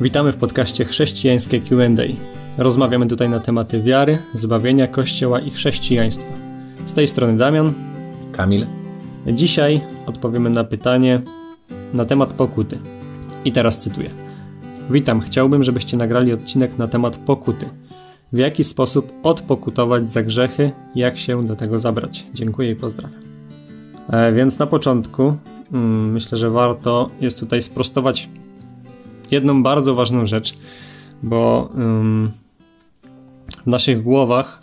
Witamy w podcaście Chrześcijańskie QA. Rozmawiamy tutaj na tematy wiary, zbawienia Kościoła i chrześcijaństwa. Z tej strony Damian. Kamil. Dzisiaj odpowiemy na pytanie na temat pokuty. I teraz cytuję. Witam, chciałbym, żebyście nagrali odcinek na temat pokuty. W jaki sposób odpokutować za grzechy, jak się do tego zabrać. Dziękuję i pozdrawiam. E, więc na początku mm, myślę, że warto jest tutaj sprostować jedną bardzo ważną rzecz, bo um, w naszych głowach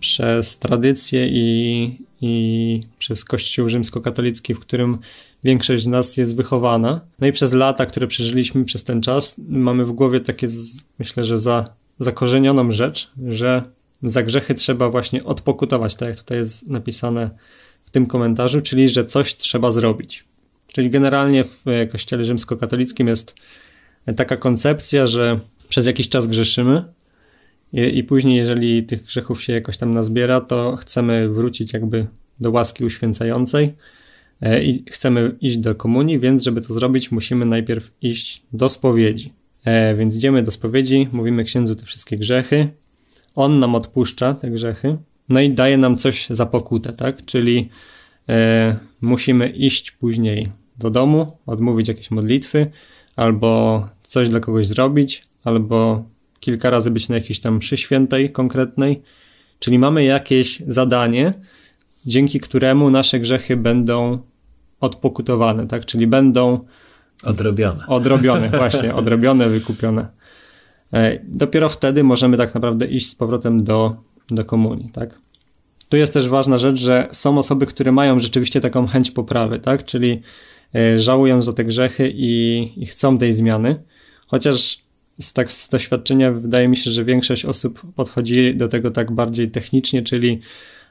przez tradycję i, i przez Kościół rzymskokatolicki, w którym większość z nas jest wychowana. No i przez lata, które przeżyliśmy przez ten czas, mamy w głowie takie, myślę, że za, zakorzenioną rzecz, że za grzechy trzeba właśnie odpokutować, tak jak tutaj jest napisane w tym komentarzu, czyli że coś trzeba zrobić. Czyli generalnie w e, Kościele Rzymskokatolickim jest taka koncepcja, że przez jakiś czas grzeszymy i, i później, jeżeli tych grzechów się jakoś tam nazbiera, to chcemy wrócić jakby do łaski uświęcającej e, i chcemy iść do komunii, więc żeby to zrobić, musimy najpierw iść do spowiedzi. E, więc idziemy do spowiedzi, mówimy księdzu te wszystkie grzechy. On nam odpuszcza te grzechy, no i daje nam coś za pokutę, tak? Czyli e, musimy iść później do domu, odmówić jakieś modlitwy, albo coś dla kogoś zrobić, albo kilka razy być na jakiejś tam mszy świętej konkretnej. Czyli mamy jakieś zadanie, dzięki któremu nasze grzechy będą odpokutowane, tak? Czyli będą odrobione. Odrobione, właśnie, odrobione, wykupione. E, dopiero wtedy możemy tak naprawdę iść z powrotem do, do komunii, tak? Tu jest też ważna rzecz, że są osoby, które mają rzeczywiście taką chęć poprawy, tak? Czyli E, żałują za te grzechy i, i chcą tej zmiany. Chociaż z, tak, z doświadczenia wydaje mi się, że większość osób podchodzi do tego tak bardziej technicznie, czyli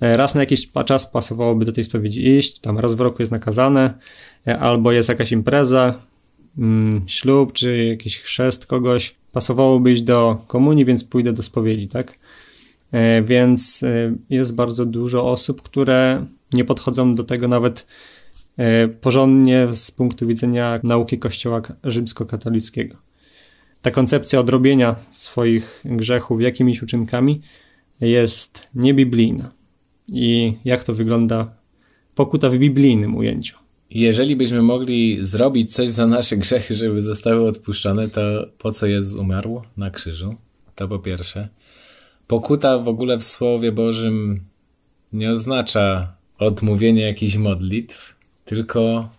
e, raz na jakiś czas pasowałoby do tej spowiedzi iść, tam raz w roku jest nakazane, e, albo jest jakaś impreza, mm, ślub czy jakiś chrzest kogoś, pasowałoby iść do komunii, więc pójdę do spowiedzi, tak? Więc jest bardzo dużo osób, które nie podchodzą do tego nawet E, porządnie z punktu widzenia nauki Kościoła rzymskokatolickiego. Ta koncepcja odrobienia swoich grzechów jakimiś uczynkami jest niebiblijna. I jak to wygląda pokuta w biblijnym ujęciu? Jeżeli byśmy mogli zrobić coś za nasze grzechy, żeby zostały odpuszczone, to po co Jezus umarł na krzyżu? To po pierwsze. Pokuta w ogóle w Słowie Bożym nie oznacza odmówienie jakichś modlitw, tylko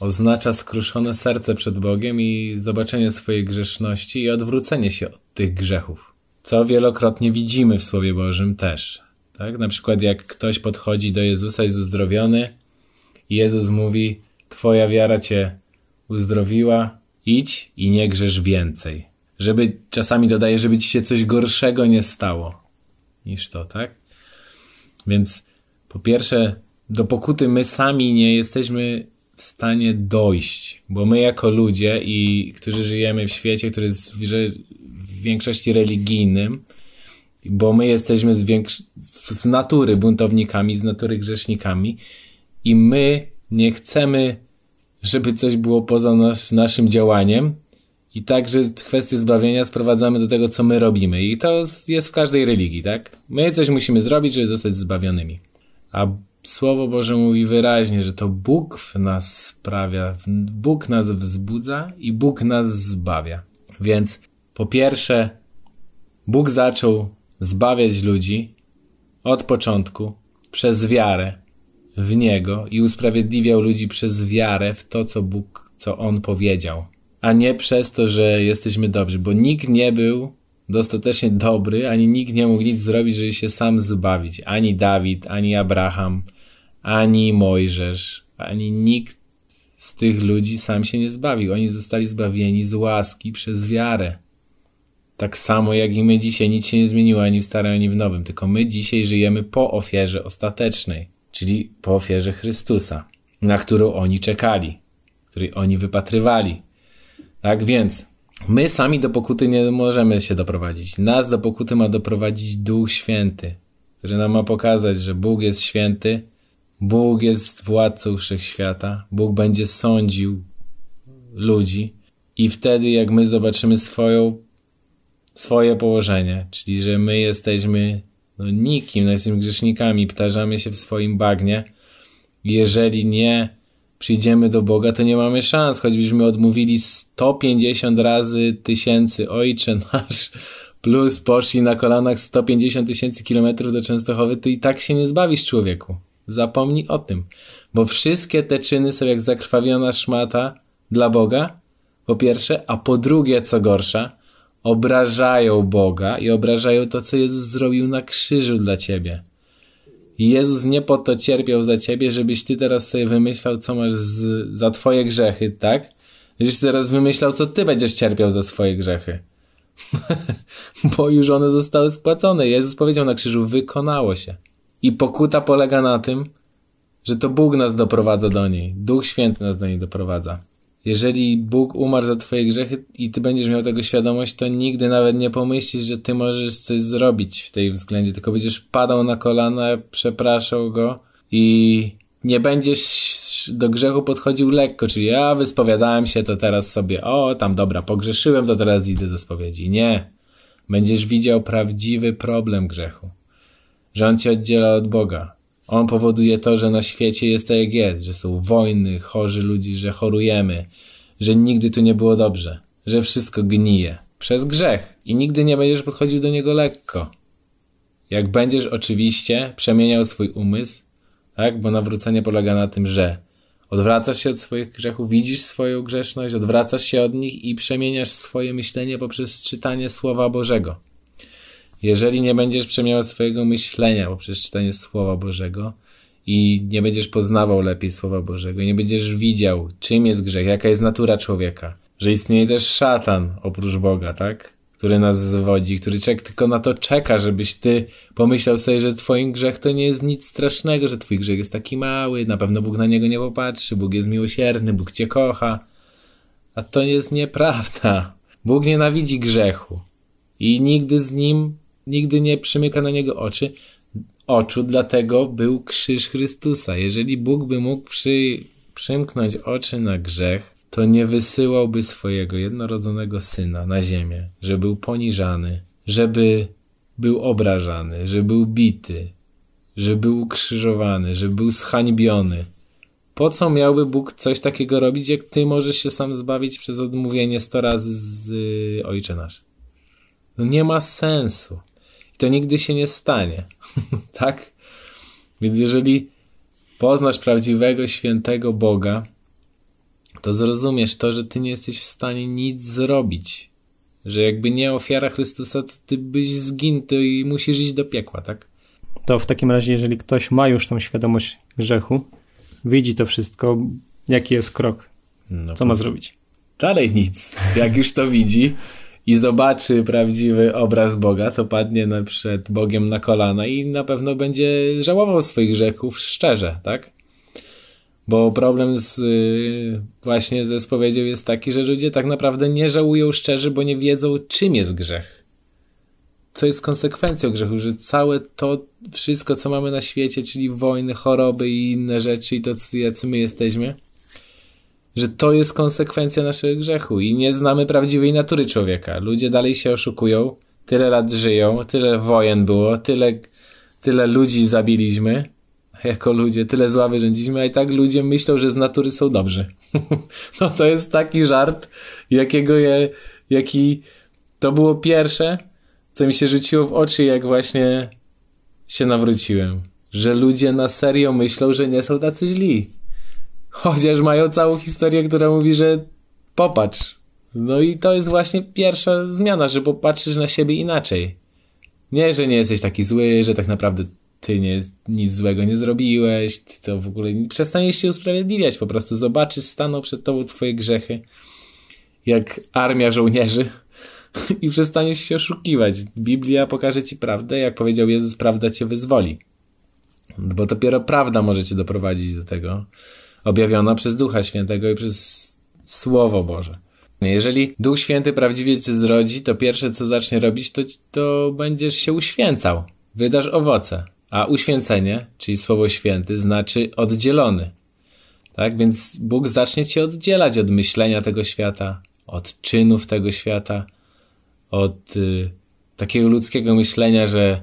oznacza skruszone serce przed Bogiem i zobaczenie swojej grzeszności i odwrócenie się od tych grzechów, co wielokrotnie widzimy w Słowie Bożym też. Tak? Na przykład jak ktoś podchodzi do Jezusa, jest uzdrowiony i Jezus mówi, twoja wiara cię uzdrowiła, idź i nie grzesz więcej. Żeby, czasami dodaje, żeby ci się coś gorszego nie stało niż to, tak? Więc po pierwsze do pokuty my sami nie jesteśmy w stanie dojść, bo my jako ludzie i którzy żyjemy w świecie, który jest w większości religijnym, bo my jesteśmy z, z natury buntownikami, z natury grzesznikami i my nie chcemy, żeby coś było poza nas naszym działaniem, i także kwestie zbawienia sprowadzamy do tego, co my robimy. I to jest w każdej religii, tak? My coś musimy zrobić, żeby zostać zbawionymi. A Słowo Boże mówi wyraźnie, że to Bóg w nas sprawia, Bóg nas wzbudza i Bóg nas zbawia. Więc po pierwsze, Bóg zaczął zbawiać ludzi od początku przez wiarę w Niego i usprawiedliwiał ludzi przez wiarę w to, co Bóg, co On powiedział, a nie przez to, że jesteśmy dobrzy, bo nikt nie był dostatecznie dobry, ani nikt nie mógł nic zrobić, żeby się sam zbawić. Ani Dawid, ani Abraham, ani Mojżesz, ani nikt z tych ludzi sam się nie zbawił. Oni zostali zbawieni z łaski przez wiarę. Tak samo jak i my dzisiaj, nic się nie zmieniło ani w Starym, ani w Nowym, tylko my dzisiaj żyjemy po ofierze ostatecznej, czyli po ofierze Chrystusa, na którą oni czekali, której oni wypatrywali. Tak więc My sami do pokuty nie możemy się doprowadzić. Nas do pokuty ma doprowadzić Duch Święty, który nam ma pokazać, że Bóg jest święty, Bóg jest władcą wszechświata, Bóg będzie sądził ludzi i wtedy jak my zobaczymy swoją, swoje położenie, czyli że my jesteśmy no, nikim, no, jesteśmy grzesznikami, ptarzamy się w swoim bagnie, jeżeli nie przyjdziemy do Boga, to nie mamy szans, choćbyśmy odmówili 150 razy tysięcy Ojcze nasz, plus poszli na kolanach 150 tysięcy kilometrów do Częstochowy, ty i tak się nie zbawisz człowieku. Zapomnij o tym, bo wszystkie te czyny są jak zakrwawiona szmata dla Boga, po pierwsze, a po drugie, co gorsza, obrażają Boga i obrażają to, co Jezus zrobił na krzyżu dla ciebie. Jezus nie po to cierpiał za ciebie, żebyś ty teraz sobie wymyślał, co masz z, za twoje grzechy, tak? Żebyś ty teraz wymyślał, co ty będziesz cierpiał za swoje grzechy. Bo już one zostały spłacone. Jezus powiedział na krzyżu, wykonało się. I pokuta polega na tym, że to Bóg nas doprowadza do niej. Duch Święty nas do niej doprowadza. Jeżeli Bóg umarł za twoje grzechy i ty będziesz miał tego świadomość, to nigdy nawet nie pomyślisz, że ty możesz coś zrobić w tej względzie, tylko będziesz padał na kolana, przepraszał go i nie będziesz do grzechu podchodził lekko, czyli ja wyspowiadałem się, to teraz sobie, o tam dobra, pogrzeszyłem, to teraz idę do spowiedzi. Nie. Będziesz widział prawdziwy problem grzechu, że on cię oddziela od Boga, on powoduje to, że na świecie jest tak jak jest, że są wojny, chorzy ludzi, że chorujemy, że nigdy tu nie było dobrze, że wszystko gnije przez grzech i nigdy nie będziesz podchodził do niego lekko. Jak będziesz oczywiście przemieniał swój umysł, tak? Bo nawrócenie polega na tym, że odwracasz się od swoich grzechów, widzisz swoją grzeszność, odwracasz się od nich i przemieniasz swoje myślenie poprzez czytanie Słowa Bożego. Jeżeli nie będziesz przemieniał swojego myślenia poprzez czytanie Słowa Bożego i nie będziesz poznawał lepiej Słowa Bożego, nie będziesz widział, czym jest grzech, jaka jest natura człowieka, że istnieje też szatan oprócz Boga, tak? Który nas zwodzi, który czek, tylko na to czeka, żebyś ty pomyślał sobie, że twoim grzech to nie jest nic strasznego, że twój grzech jest taki mały, na pewno Bóg na niego nie popatrzy, Bóg jest miłosierny, Bóg cię kocha. A to jest nieprawda. Bóg nienawidzi grzechu i nigdy z nim nigdy nie przymyka na niego oczy, oczu, dlatego był krzyż Chrystusa. Jeżeli Bóg by mógł przy, przymknąć oczy na grzech, to nie wysyłałby swojego jednorodzonego syna na ziemię, żeby był poniżany, żeby był obrażany, żeby był bity, żeby był ukrzyżowany, żeby był zhańbiony. Po co miałby Bóg coś takiego robić, jak ty możesz się sam zbawić przez odmówienie sto razy z yy, Ojcze Nasz? No nie ma sensu to nigdy się nie stanie. tak? Więc jeżeli poznasz prawdziwego, świętego Boga, to zrozumiesz to, że ty nie jesteś w stanie nic zrobić. Że jakby nie ofiara Chrystusa, to ty byś zginął i musisz iść do piekła, tak? To w takim razie, jeżeli ktoś ma już tą świadomość grzechu, widzi to wszystko, jaki jest krok, no co ma zrobić? Dalej nic. Jak już to widzi, i zobaczy prawdziwy obraz Boga, to padnie przed Bogiem na kolana i na pewno będzie żałował swoich rzeków szczerze, tak? Bo problem z, y, właśnie ze spowiedzią jest taki, że ludzie tak naprawdę nie żałują szczerze, bo nie wiedzą, czym jest grzech. Co jest konsekwencją grzechu, że całe to wszystko, co mamy na świecie, czyli wojny, choroby i inne rzeczy, i to, jacy my jesteśmy, że to jest konsekwencja naszego grzechu i nie znamy prawdziwej natury człowieka. Ludzie dalej się oszukują, tyle lat żyją, tyle wojen było, tyle, tyle ludzi zabiliśmy jako ludzie, tyle zła wyrządziliśmy, a i tak ludzie myślą, że z natury są dobrzy. no to jest taki żart, jakiego je, jaki to było pierwsze, co mi się rzuciło w oczy, jak właśnie się nawróciłem. Że ludzie na serio myślą, że nie są tacy źli Chociaż mają całą historię, która mówi, że popatrz. No i to jest właśnie pierwsza zmiana, że popatrzysz na siebie inaczej. Nie, że nie jesteś taki zły, że tak naprawdę ty nie, nic złego nie zrobiłeś, ty to w ogóle przestaniesz się usprawiedliwiać, po prostu zobaczysz, staną przed tobą twoje grzechy, jak armia żołnierzy i przestaniesz się oszukiwać. Biblia pokaże ci prawdę, jak powiedział Jezus, prawda cię wyzwoli. Bo dopiero prawda może cię doprowadzić do tego, objawiona przez Ducha Świętego i przez Słowo Boże. Jeżeli Duch Święty prawdziwie cię zrodzi, to pierwsze co zacznie robić, to, to będziesz się uświęcał, wydasz owoce. A uświęcenie, czyli słowo święty, znaczy oddzielony. Tak więc Bóg zacznie cię oddzielać od myślenia tego świata, od czynów tego świata, od y, takiego ludzkiego myślenia, że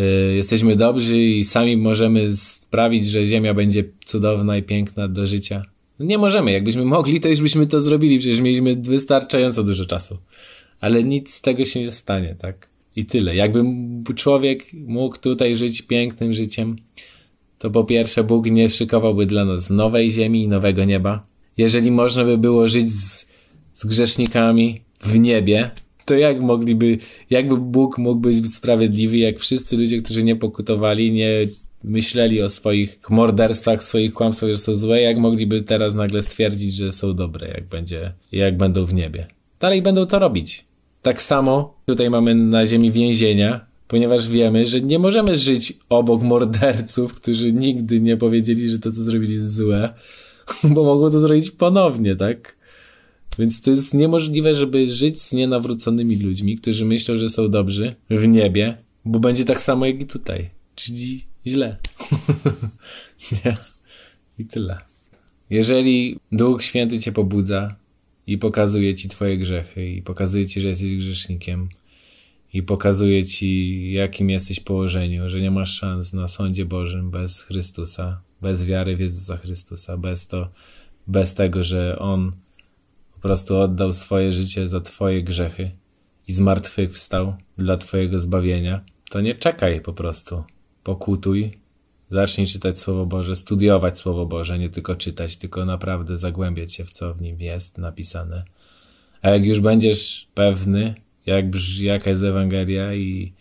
Y, jesteśmy dobrzy i sami możemy sprawić, że Ziemia będzie cudowna i piękna do życia. Nie możemy. Jakbyśmy mogli, to już byśmy to zrobili. Przecież mieliśmy wystarczająco dużo czasu. Ale nic z tego się nie stanie, tak? I tyle. Jakby człowiek mógł tutaj żyć pięknym życiem, to po pierwsze Bóg nie szykowałby dla nas nowej ziemi i nowego nieba. Jeżeli można by było żyć z, z grzesznikami w niebie, to jak mogliby, jakby Bóg mógł być sprawiedliwy, jak wszyscy ludzie, którzy nie pokutowali, nie myśleli o swoich morderstwach, swoich kłamstwach, że są złe, jak mogliby teraz nagle stwierdzić, że są dobre, jak będzie, jak będą w niebie. Dalej będą to robić. Tak samo tutaj mamy na ziemi więzienia, ponieważ wiemy, że nie możemy żyć obok morderców, którzy nigdy nie powiedzieli, że to, co zrobili, jest złe, bo mogą to zrobić ponownie, tak? Więc to jest niemożliwe, żeby żyć z nienawróconymi ludźmi, którzy myślą, że są dobrzy w niebie, bo będzie tak samo jak i tutaj. Czyli źle. nie. I tyle. Jeżeli Duch Święty cię pobudza i pokazuje ci twoje grzechy i pokazuje ci, że jesteś grzesznikiem i pokazuje ci, jakim jesteś położeniu, że nie masz szans na sądzie Bożym bez Chrystusa, bez wiary w Jezusa Chrystusa, bez to, bez tego, że On po prostu oddał swoje życie za Twoje grzechy i zmartwychwstał dla Twojego zbawienia, to nie czekaj po prostu. Pokutuj, zacznij czytać Słowo Boże, studiować Słowo Boże, nie tylko czytać, tylko naprawdę zagłębiać się w co w nim jest napisane. A jak już będziesz pewny, jak, jaka jest Ewangelia i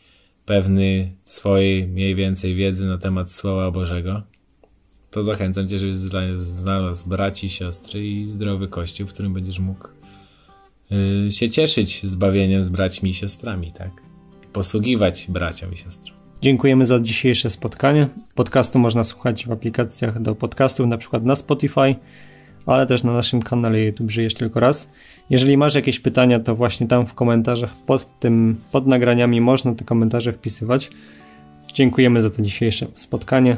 pewny swojej mniej więcej wiedzy na temat Słowa Bożego, to zachęcam cię, żebyś znalazł braci, siostry i zdrowy kościół, w którym będziesz mógł y, się cieszyć zbawieniem z braćmi i siostrami, tak? Posługiwać braciom i siostrom. Dziękujemy za dzisiejsze spotkanie. Podcastu można słuchać w aplikacjach do podcastów, na przykład na Spotify, ale też na naszym kanale YouTube Żyjesz Tylko Raz. Jeżeli masz jakieś pytania, to właśnie tam w komentarzach pod tym, pod nagraniami można te komentarze wpisywać. Dziękujemy za to dzisiejsze spotkanie.